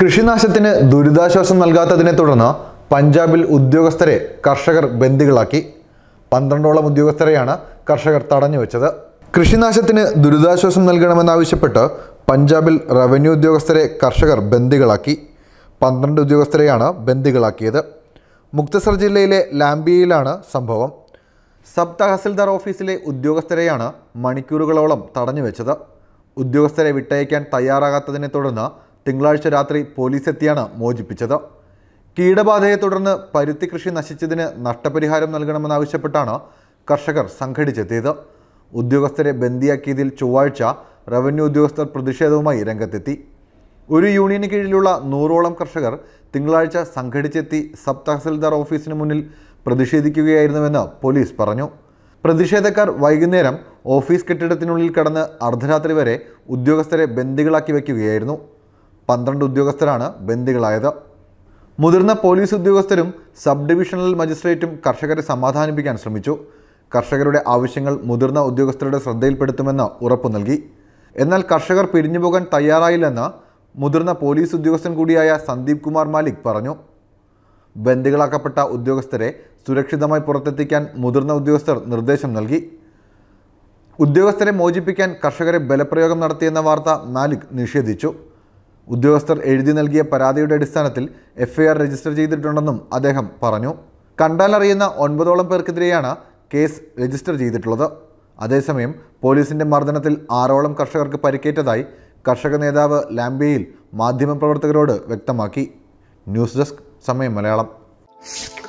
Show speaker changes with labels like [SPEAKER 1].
[SPEAKER 1] കൃഷിനാശത്തിന് ദുരിതാശ്വാസം നൽകാത്തതിനെ തുടർന്ന് പഞ്ചാബിൽ ഉദ്യോഗസ്ഥരെ കർഷകർ ബന്ദികളാക്കി പന്ത്രണ്ടോളം ഉദ്യോഗസ്ഥരെയാണ് കർഷകർ തടഞ്ഞു വെച്ചത് കൃഷിനാശത്തിന് ദുരിതാശ്വാസം നൽകണമെന്നാവശ്യപ്പെട്ട് പഞ്ചാബിൽ റവന്യൂ ഉദ്യോഗസ്ഥരെ കർഷകർ ബന്ദികളാക്കി പന്ത്രണ്ട് ഉദ്യോഗസ്ഥരെയാണ് ബന്ദികളാക്കിയത് മുക്തസർ ജില്ലയിലെ ലാംബിയയിലാണ് സംഭവം സബ് തഹസിൽദാർ ഓഫീസിലെ ഉദ്യോഗസ്ഥരെയാണ് മണിക്കൂറുകളോളം തടഞ്ഞു വെച്ചത് ഉദ്യോഗസ്ഥരെ വിട്ടയക്കാൻ തയ്യാറാകാത്തതിനെ തുടർന്ന് തിങ്കളാഴ്ച രാത്രി പോലീസെത്തിയാണ് മോചിപ്പിച്ചത് കീടബാധയെ തുടർന്ന് പരുത്തി കൃഷി നശിച്ചതിന് നഷ്ടപരിഹാരം നൽകണമെന്നാവശ്യപ്പെട്ടാണ് കർഷകർ സംഘടിച്ചെത്തിയത് ഉദ്യോഗസ്ഥരെ ബന്ദിയാക്കിയതിൽ ചൊവ്വാഴ്ച റവന്യൂ ഉദ്യോഗസ്ഥർ പ്രതിഷേധവുമായി രംഗത്തെത്തി ഒരു യൂണിയന് കീഴിലുള്ള നൂറോളം കർഷകർ തിങ്കളാഴ്ച സംഘടിച്ചെത്തി സബ് തഹസിൽദാർ ഓഫീസിന് മുന്നിൽ പ്രതിഷേധിക്കുകയായിരുന്നുവെന്ന് പോലീസ് പറഞ്ഞു പ്രതിഷേധക്കാർ വൈകുന്നേരം ഓഫീസ് കെട്ടിടത്തിനുള്ളിൽ കടന്ന് അർദ്ധരാത്രി വരെ ഉദ്യോഗസ്ഥരെ ബന്ദികളാക്കി വയ്ക്കുകയായിരുന്നു പന്ത്രണ്ട് ഉദ്യോഗസ്ഥരാണ് ബന്ദികളായത് മുതിർന്ന പോലീസ് ഉദ്യോഗസ്ഥരും സബ് ഡിവിഷണൽ മജിസ്ട്രേറ്റും കർഷകരെ സമാധാനിപ്പിക്കാൻ ശ്രമിച്ചു കർഷകരുടെ ആവശ്യങ്ങൾ മുതിർന്ന ഉദ്യോഗസ്ഥരുടെ ശ്രദ്ധയിൽപ്പെടുത്തുമെന്ന് ഉറപ്പു നൽകി എന്നാൽ കർഷകർ പിരിഞ്ഞുപോകാൻ തയ്യാറായില്ലെന്ന് മുതിർന്ന പോലീസ് ഉദ്യോഗസ്ഥൻ കൂടിയായ സന്ദീപ് കുമാർ മാലിക് പറഞ്ഞു ബന്ദികളാക്കപ്പെട്ട ഉദ്യോഗസ്ഥരെ സുരക്ഷിതമായി പുറത്തെത്തിക്കാൻ മുതിർന്ന ഉദ്യോഗസ്ഥർ നിർദ്ദേശം നൽകി ഉദ്യോഗസ്ഥരെ മോചിപ്പിക്കാൻ കർഷകരെ ബലപ്രയോഗം നടത്തിയെന്ന വാർത്ത മാലിക് നിഷേധിച്ചു ഉദ്യോഗസ്ഥർ എഴുതി നൽകിയ പരാതിയുടെ അടിസ്ഥാനത്തിൽ എഫ്ഐആർ രജിസ്റ്റർ ചെയ്തിട്ടുണ്ടെന്നും അദ്ദേഹം പറഞ്ഞു കണ്ടാലറിയുന്ന ഒൻപതോളം പേർക്കെതിരെയാണ് കേസ് രജിസ്റ്റർ ചെയ്തിട്ടുള്ളത് അതേസമയം പോലീസിന്റെ മർദ്ദനത്തിൽ ആറോളം കർഷകർക്ക് പരിക്കേറ്റതായി കർഷക നേതാവ് ലാംബിയയിൽ മാധ്യമപ്രവർത്തകരോട് വ്യക്തമാക്കി ന്യൂസ് ഡെസ്ക് സമയം മലയാളം